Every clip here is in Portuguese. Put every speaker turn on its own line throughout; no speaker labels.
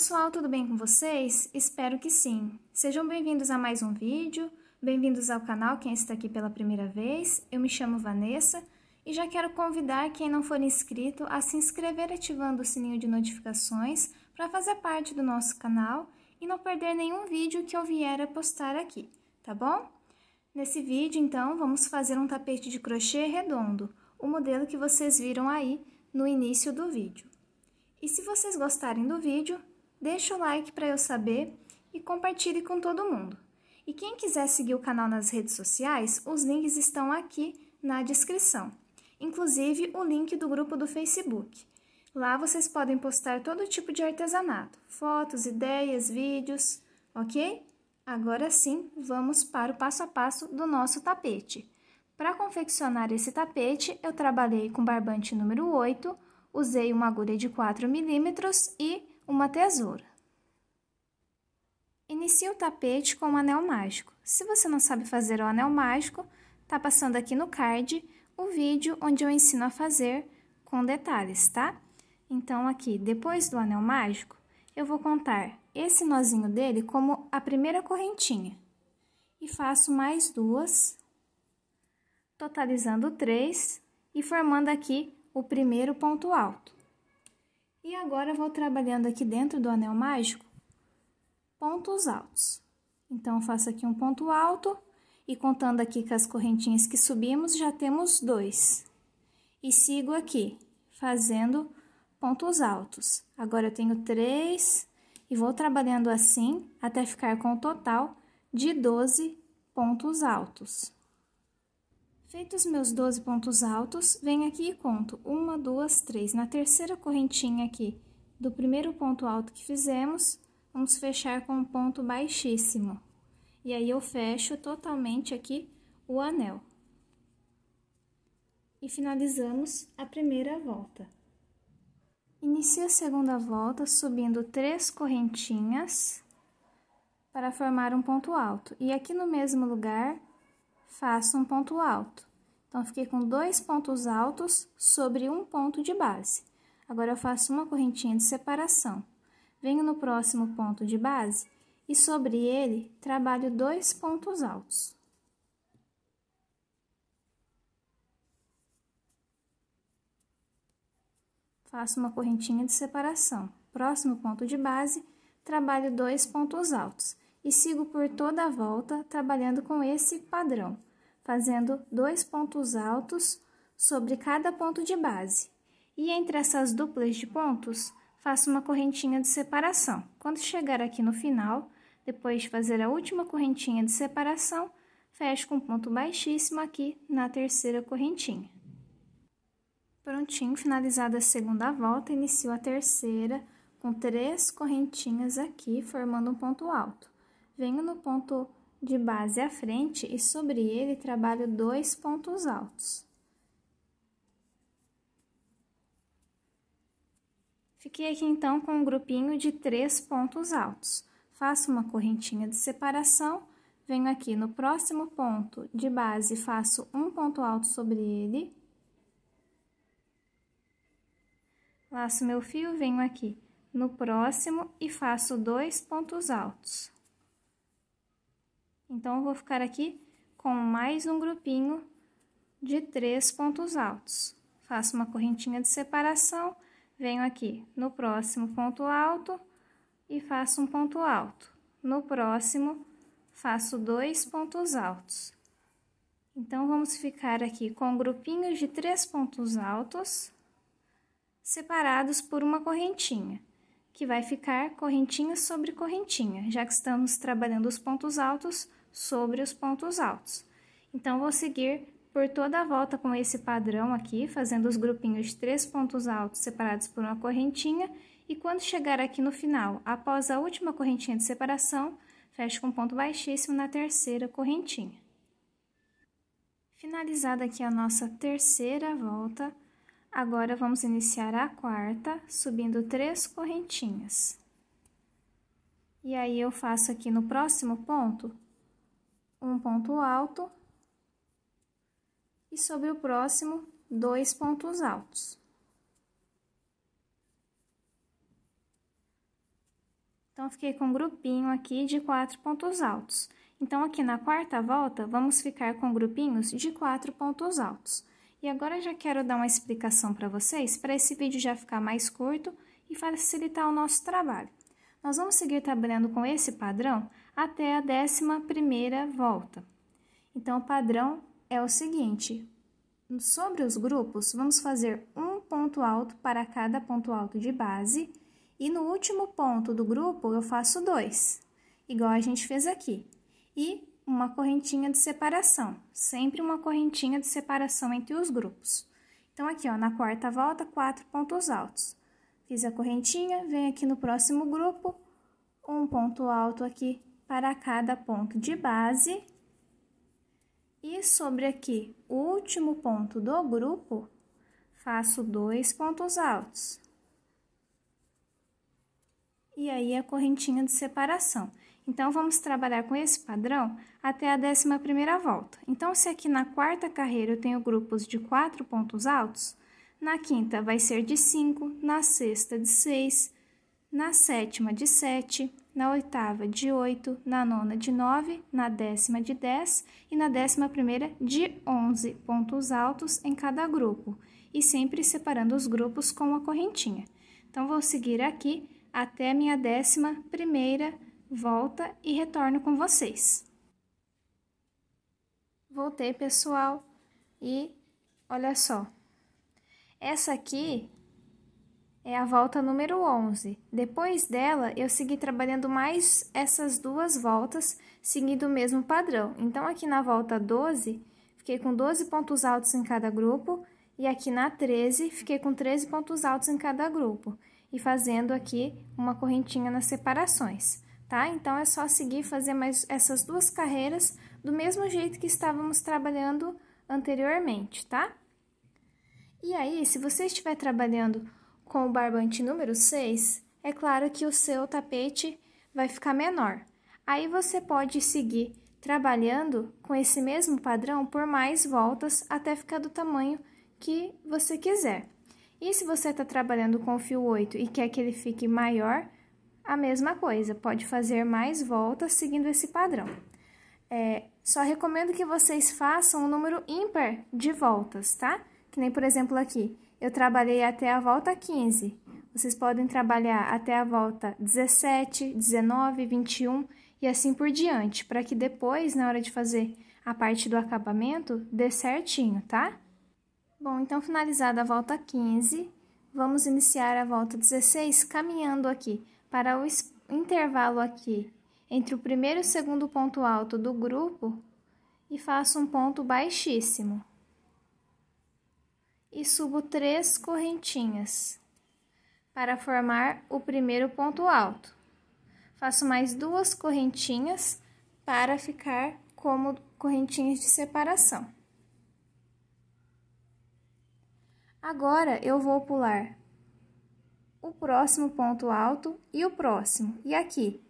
pessoal, tudo bem com vocês? Espero que sim. Sejam bem-vindos a mais um vídeo, bem-vindos ao canal quem está aqui pela primeira vez. Eu me chamo Vanessa e já quero convidar quem não for inscrito a se inscrever ativando o sininho de notificações para fazer parte do nosso canal e não perder nenhum vídeo que eu vier a postar aqui, tá bom? Nesse vídeo, então, vamos fazer um tapete de crochê redondo, o modelo que vocês viram aí no início do vídeo. E se vocês gostarem do vídeo, deixa o like para eu saber e compartilhe com todo mundo. E quem quiser seguir o canal nas redes sociais, os links estão aqui na descrição, inclusive o link do grupo do Facebook. Lá vocês podem postar todo tipo de artesanato, fotos, ideias, vídeos, ok? Agora sim, vamos para o passo a passo do nosso tapete. Para confeccionar esse tapete, eu trabalhei com barbante número 8, usei uma agulha de 4 milímetros e uma tesoura. Inicie o tapete com um anel mágico. Se você não sabe fazer o anel mágico, tá passando aqui no card o vídeo onde eu ensino a fazer com detalhes, tá? Então, aqui, depois do anel mágico, eu vou contar esse nozinho dele como a primeira correntinha. E faço mais duas, totalizando três e formando aqui o primeiro ponto alto. E agora vou trabalhando aqui dentro do anel mágico pontos altos. Então, faço aqui um ponto alto e contando aqui com as correntinhas que subimos, já temos dois. E sigo aqui, fazendo pontos altos. Agora, eu tenho três e vou trabalhando assim até ficar com o total de 12 pontos altos. Feitos meus 12 pontos altos, venho aqui e conto. Uma, duas, três. Na terceira correntinha aqui do primeiro ponto alto que fizemos, vamos fechar com um ponto baixíssimo. E aí, eu fecho totalmente aqui o anel. E finalizamos a primeira volta. Inicio a segunda volta subindo três correntinhas para formar um ponto alto. E aqui no mesmo lugar, faço um ponto alto. Então, fiquei com dois pontos altos sobre um ponto de base. Agora, eu faço uma correntinha de separação. Venho no próximo ponto de base e sobre ele trabalho dois pontos altos. Faço uma correntinha de separação. Próximo ponto de base, trabalho dois pontos altos e sigo por toda a volta trabalhando com esse padrão, fazendo dois pontos altos sobre cada ponto de base. E entre essas duplas de pontos, faço uma correntinha de separação. Quando chegar aqui no final, depois de fazer a última correntinha de separação, fecho com um ponto baixíssimo aqui na terceira correntinha. Prontinho, finalizada a segunda volta, inicio a terceira com três correntinhas aqui, formando um ponto alto. Venho no ponto de base à frente e sobre ele trabalho dois pontos altos. Fiquei aqui então com um grupinho de três pontos altos. Faço uma correntinha de separação, venho aqui no próximo ponto de base, faço um ponto alto sobre ele. Laço meu fio, venho aqui no próximo e faço dois pontos altos. Então, eu vou ficar aqui com mais um grupinho de três pontos altos. Faço uma correntinha de separação, venho aqui no próximo ponto alto e faço um ponto alto. No próximo, faço dois pontos altos. Então, vamos ficar aqui com grupinhos de três pontos altos separados por uma correntinha, que vai ficar correntinha sobre correntinha. Já que estamos trabalhando os pontos altos, sobre os pontos altos. Então, vou seguir por toda a volta com esse padrão aqui, fazendo os grupinhos de três pontos altos separados por uma correntinha, e quando chegar aqui no final, após a última correntinha de separação, fecho com ponto baixíssimo na terceira correntinha. Finalizada aqui a nossa terceira volta, agora vamos iniciar a quarta, subindo três correntinhas. E aí, eu faço aqui no próximo ponto um ponto alto e sobre o próximo, dois pontos altos. Então, fiquei com um grupinho aqui de quatro pontos altos. Então, aqui na quarta volta, vamos ficar com grupinhos de quatro pontos altos. E agora já quero dar uma explicação para vocês, para esse vídeo já ficar mais curto e facilitar o nosso trabalho. Nós vamos seguir trabalhando com esse padrão até a 11 primeira volta. Então, o padrão é o seguinte. Sobre os grupos, vamos fazer um ponto alto para cada ponto alto de base e no último ponto do grupo eu faço dois, igual a gente fez aqui. E uma correntinha de separação, sempre uma correntinha de separação entre os grupos. Então, aqui, ó, na quarta volta, quatro pontos altos. Fiz a correntinha, vem aqui no próximo grupo, um ponto alto aqui para cada ponto de base. E sobre aqui, o último ponto do grupo, faço dois pontos altos. E aí a correntinha de separação. Então, vamos trabalhar com esse padrão até a décima primeira volta. Então, se aqui na quarta carreira eu tenho grupos de quatro pontos altos, na quinta vai ser de cinco na sexta de seis na sétima de sete na oitava de 8, na nona de 9, na décima de 10 e na décima primeira de 11 pontos altos em cada grupo, e sempre separando os grupos com uma correntinha. Então, vou seguir aqui até a minha décima primeira volta e retorno com vocês. Voltei, pessoal, e olha só. Essa aqui é a volta número 11. Depois dela, eu segui trabalhando mais essas duas voltas, seguindo o mesmo padrão. Então, aqui na volta 12, fiquei com 12 pontos altos em cada grupo, e aqui na 13, fiquei com 13 pontos altos em cada grupo, e fazendo aqui uma correntinha nas separações, tá? Então, é só seguir fazer mais essas duas carreiras do mesmo jeito que estávamos trabalhando anteriormente, tá? E aí, se você estiver trabalhando com o barbante número 6, é claro que o seu tapete vai ficar menor. Aí você pode seguir trabalhando com esse mesmo padrão por mais voltas até ficar do tamanho que você quiser. E se você está trabalhando com o fio 8 e quer que ele fique maior, a mesma coisa, pode fazer mais voltas seguindo esse padrão. É, só recomendo que vocês façam um número ímpar de voltas, tá? Que nem, por exemplo, aqui, eu trabalhei até a volta 15. Vocês podem trabalhar até a volta 17, 19, 21 e assim por diante, para que depois, na hora de fazer a parte do acabamento, dê certinho, tá? Bom, então finalizada a volta 15, vamos iniciar a volta 16 caminhando aqui para o intervalo aqui entre o primeiro e o segundo ponto alto do grupo e faço um ponto baixíssimo e subo três correntinhas para formar o primeiro ponto alto. Faço mais duas correntinhas para ficar como correntinhas de separação. Agora, eu vou pular o próximo ponto alto e o próximo. E aqui,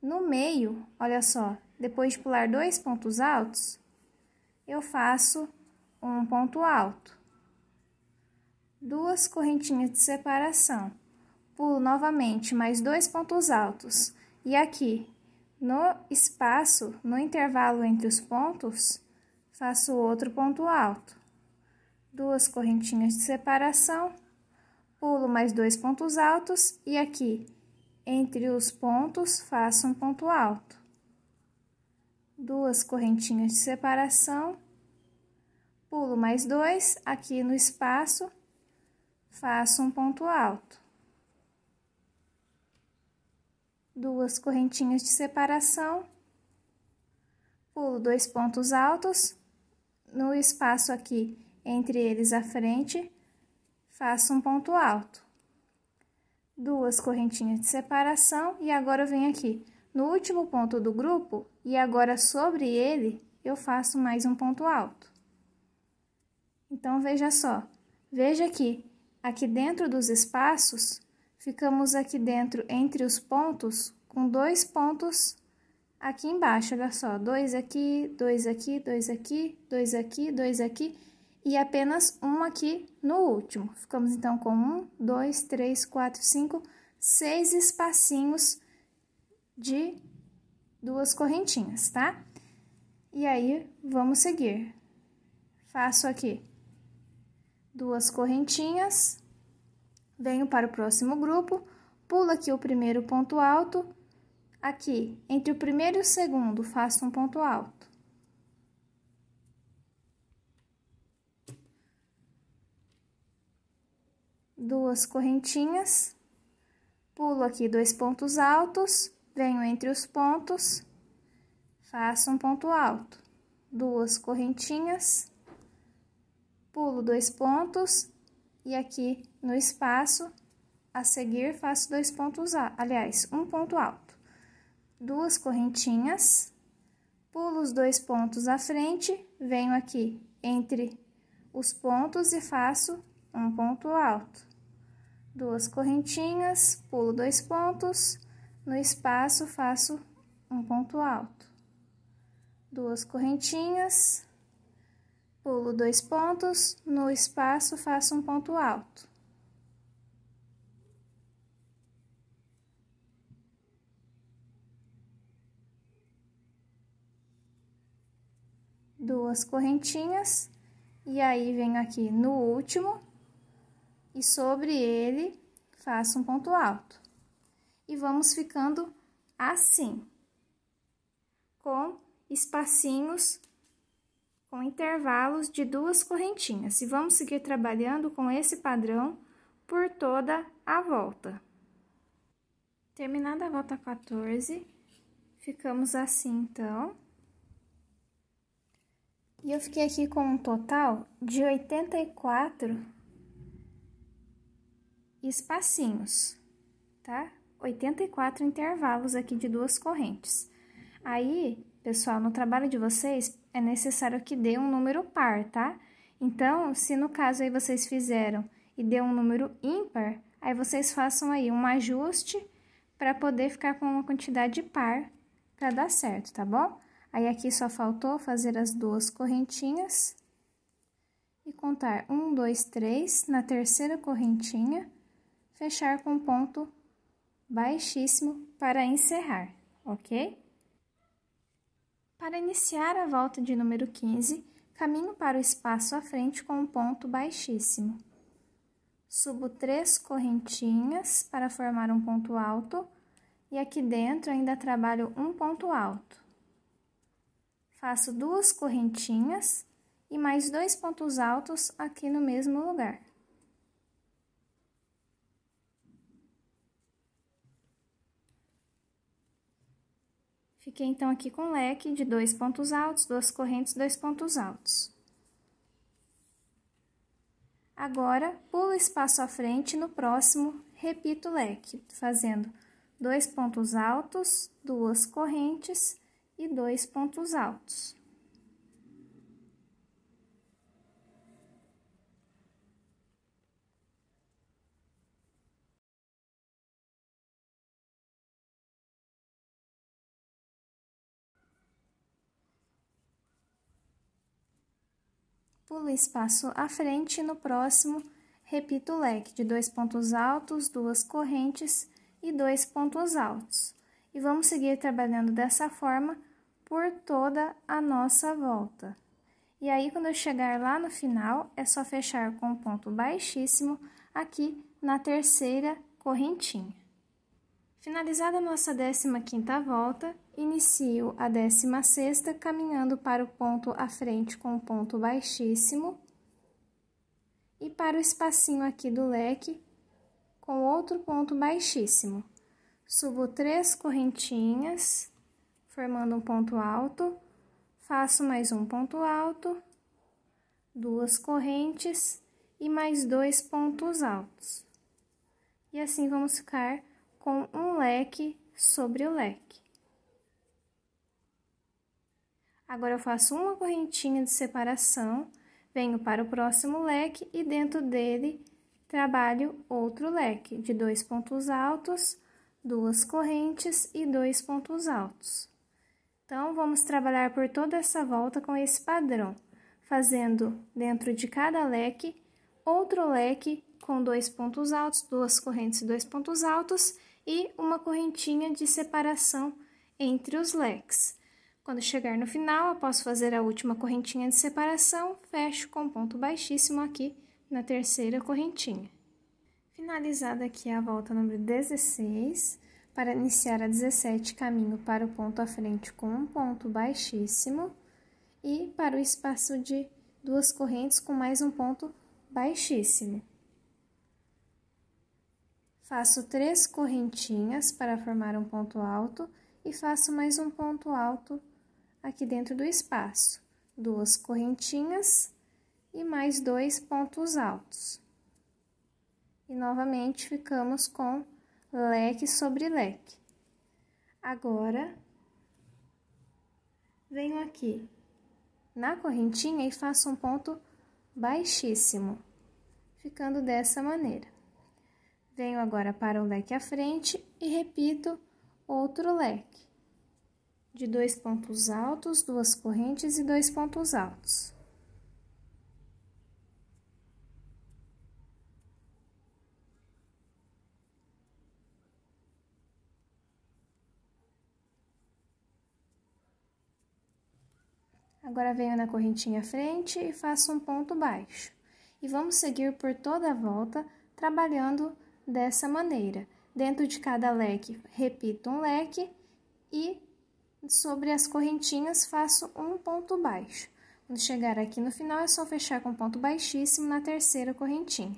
no meio, olha só, depois de pular dois pontos altos, eu faço um ponto alto duas correntinhas de separação. Pulo novamente mais dois pontos altos. E aqui, no espaço, no intervalo entre os pontos, faço outro ponto alto. Duas correntinhas de separação, pulo mais dois pontos altos e aqui, entre os pontos, faço um ponto alto. Duas correntinhas de separação, pulo mais dois aqui no espaço faço um ponto alto, duas correntinhas de separação, pulo dois pontos altos, no espaço aqui entre eles à frente, faço um ponto alto, duas correntinhas de separação e agora eu venho aqui no último ponto do grupo e agora sobre ele eu faço mais um ponto alto. Então veja só, veja que aqui dentro dos espaços, ficamos aqui dentro entre os pontos com dois pontos aqui embaixo, olha só, dois aqui, dois aqui, dois aqui, dois aqui, dois aqui e apenas um aqui no último. Ficamos então com um, dois, três, quatro, cinco, seis espacinhos de duas correntinhas, tá? E aí, vamos seguir. Faço aqui duas correntinhas, venho para o próximo grupo, pulo aqui o primeiro ponto alto, aqui entre o primeiro e o segundo faço um ponto alto. Duas correntinhas, pulo aqui dois pontos altos, venho entre os pontos, faço um ponto alto, duas correntinhas, pulo dois pontos e aqui no espaço a seguir faço dois pontos, aliás, um ponto alto. Duas correntinhas, pulo os dois pontos à frente, venho aqui entre os pontos e faço um ponto alto. Duas correntinhas, pulo dois pontos, no espaço faço um ponto alto. Duas correntinhas, Pulo dois pontos, no espaço faço um ponto alto. Duas correntinhas, e aí venho aqui no último, e sobre ele faço um ponto alto. E vamos ficando assim, com espacinhos com intervalos de duas correntinhas, e vamos seguir trabalhando com esse padrão por toda a volta. Terminada a volta 14, ficamos assim então. E eu fiquei aqui com um total de 84 espacinhos, tá? 84 intervalos aqui de duas correntes. Aí, Pessoal, no trabalho de vocês é necessário que dê um número par, tá? Então, se no caso aí vocês fizeram e deu um número ímpar, aí vocês façam aí um ajuste para poder ficar com uma quantidade par para dar certo, tá bom? Aí aqui só faltou fazer as duas correntinhas e contar um, dois, três na terceira correntinha, fechar com ponto baixíssimo para encerrar, ok? Para iniciar a volta de número 15, caminho para o espaço à frente com um ponto baixíssimo. Subo três correntinhas para formar um ponto alto e aqui dentro ainda trabalho um ponto alto. Faço duas correntinhas e mais dois pontos altos aqui no mesmo lugar. Fiquei então aqui com leque de dois pontos altos, duas correntes, dois pontos altos. Agora, pulo o espaço à frente, no próximo, repito o leque, fazendo dois pontos altos, duas correntes e dois pontos altos. pulo espaço à frente e no próximo repito o leque de dois pontos altos, duas correntes e dois pontos altos. E vamos seguir trabalhando dessa forma por toda a nossa volta. E aí, quando eu chegar lá no final, é só fechar com um ponto baixíssimo aqui na terceira correntinha. Finalizada nossa 15ª volta, inicio a 16ª caminhando para o ponto à frente com um ponto baixíssimo e para o espacinho aqui do leque com outro ponto baixíssimo. Subo três correntinhas, formando um ponto alto, faço mais um ponto alto, duas correntes e mais dois pontos altos. E assim vamos ficar com um leque sobre o leque. Agora eu faço uma correntinha de separação, venho para o próximo leque e dentro dele trabalho outro leque de dois pontos altos, duas correntes e dois pontos altos. Então, vamos trabalhar por toda essa volta com esse padrão, fazendo dentro de cada leque outro leque com dois pontos altos, duas correntes e dois pontos altos, e uma correntinha de separação entre os leques. Quando chegar no final, após fazer a última correntinha de separação, fecho com ponto baixíssimo aqui na terceira correntinha. Finalizada aqui a volta número 16, para iniciar a 17, caminho para o ponto à frente com um ponto baixíssimo e para o espaço de duas correntes com mais um ponto baixíssimo. Faço três correntinhas para formar um ponto alto e faço mais um ponto alto aqui dentro do espaço. Duas correntinhas e mais dois pontos altos. E novamente ficamos com leque sobre leque. Agora, venho aqui na correntinha e faço um ponto baixíssimo, ficando dessa maneira. Venho agora para o leque à frente e repito outro leque de dois pontos altos, duas correntes e dois pontos altos. Agora venho na correntinha frente e faço um ponto baixo. E vamos seguir por toda a volta, trabalhando dessa maneira. Dentro de cada leque, repito um leque e sobre as correntinhas faço um ponto baixo. Quando chegar aqui no final, é só fechar com ponto baixíssimo na terceira correntinha.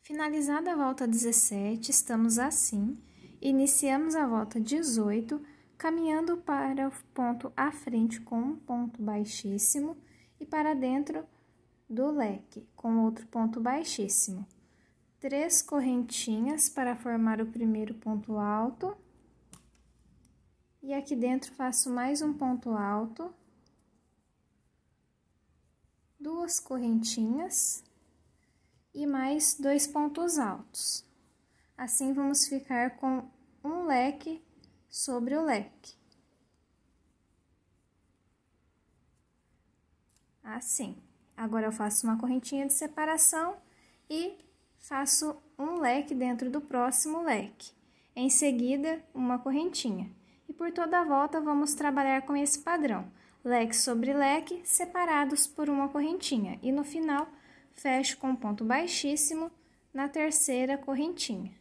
Finalizada a volta 17, estamos assim. Iniciamos a volta 18, caminhando para o ponto à frente com um ponto baixíssimo e para dentro do leque com outro ponto baixíssimo três correntinhas para formar o primeiro ponto alto. E aqui dentro faço mais um ponto alto. Duas correntinhas e mais dois pontos altos. Assim, vamos ficar com um leque sobre o leque. Assim. Agora, eu faço uma correntinha de separação e faço um leque dentro do próximo leque, em seguida, uma correntinha. E por toda a volta, vamos trabalhar com esse padrão, leque sobre leque, separados por uma correntinha. E no final, fecho com ponto baixíssimo na terceira correntinha.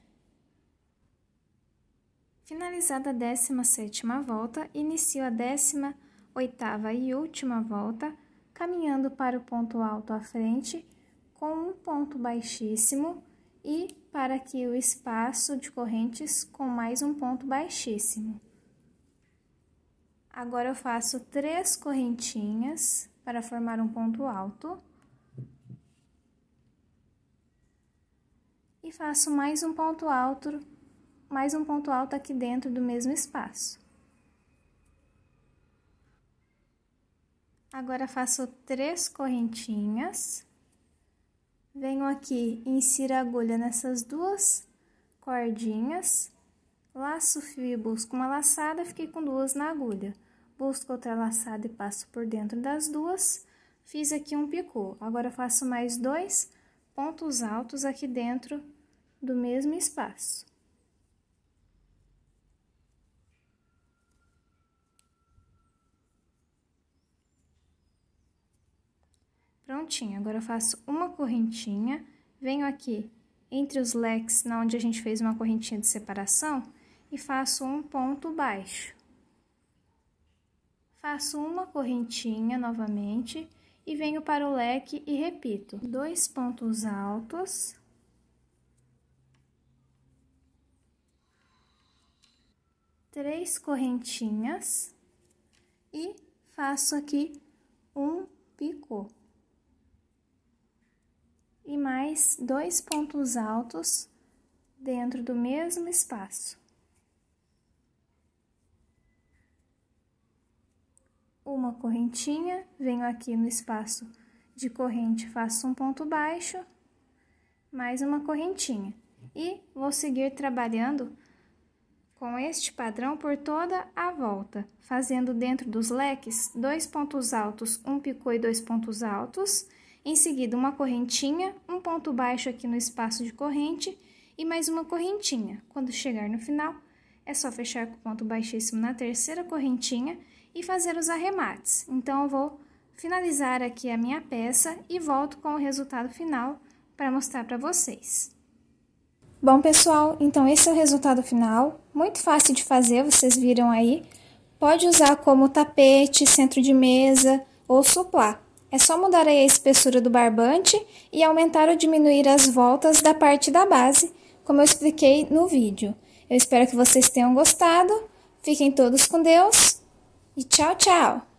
Finalizada a 17 volta, inicio a 18 e última volta, caminhando para o ponto alto à frente com um ponto baixíssimo e para aqui o espaço de correntes com mais um ponto baixíssimo. Agora eu faço três correntinhas para formar um ponto alto. E faço mais um ponto alto, mais um ponto alto aqui dentro do mesmo espaço. Agora faço três correntinhas venho aqui insiro a agulha nessas duas cordinhas, laço fio e busco uma laçada, fiquei com duas na agulha. Busco outra laçada e passo por dentro das duas, fiz aqui um picô. Agora, faço mais dois pontos altos aqui dentro do mesmo espaço. Prontinho, agora eu faço uma correntinha, venho aqui entre os leques, na onde a gente fez uma correntinha de separação, e faço um ponto baixo. Faço uma correntinha novamente e venho para o leque e repito. Dois pontos altos. Três correntinhas e faço aqui um picô e mais dois pontos altos dentro do mesmo espaço. Uma correntinha, venho aqui no espaço de corrente, faço um ponto baixo, mais uma correntinha. E vou seguir trabalhando com este padrão por toda a volta, fazendo dentro dos leques dois pontos altos, um picô e dois pontos altos, em seguida, uma correntinha, um ponto baixo aqui no espaço de corrente e mais uma correntinha. Quando chegar no final, é só fechar com o ponto baixíssimo na terceira correntinha e fazer os arremates. Então, eu vou finalizar aqui a minha peça e volto com o resultado final para mostrar para vocês. Bom, pessoal, então esse é o resultado final. Muito fácil de fazer, vocês viram aí. Pode usar como tapete, centro de mesa ou suplá. É só mudar a espessura do barbante e aumentar ou diminuir as voltas da parte da base, como eu expliquei no vídeo. Eu espero que vocês tenham gostado. Fiquem todos com Deus e tchau, tchau!